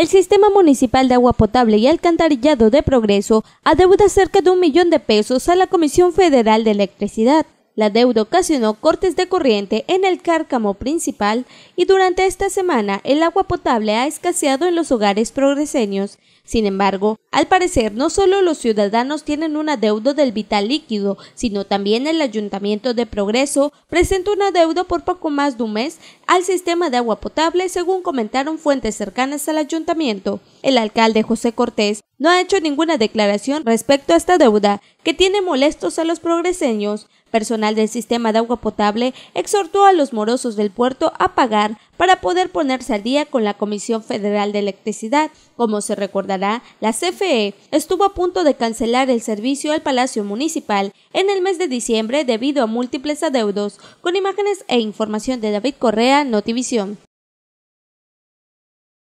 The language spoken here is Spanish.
El Sistema Municipal de Agua Potable y Alcantarillado de Progreso adeuda cerca de un millón de pesos a la Comisión Federal de Electricidad. La deuda ocasionó cortes de corriente en el cárcamo principal y durante esta semana el agua potable ha escaseado en los hogares progreseños. Sin embargo, al parecer no solo los ciudadanos tienen un deuda del vital líquido, sino también el Ayuntamiento de Progreso presenta una deuda por poco más de un mes al sistema de agua potable, según comentaron fuentes cercanas al ayuntamiento. El alcalde José Cortés no ha hecho ninguna declaración respecto a esta deuda, que tiene molestos a los progreseños. Personal del sistema de agua potable exhortó a los morosos del puerto a pagar para poder ponerse al día con la Comisión Federal de Electricidad. Como se recordará, la CFE estuvo a punto de cancelar el servicio al Palacio Municipal en el mes de diciembre debido a múltiples adeudos, con imágenes e información de David Correa, Notivisión.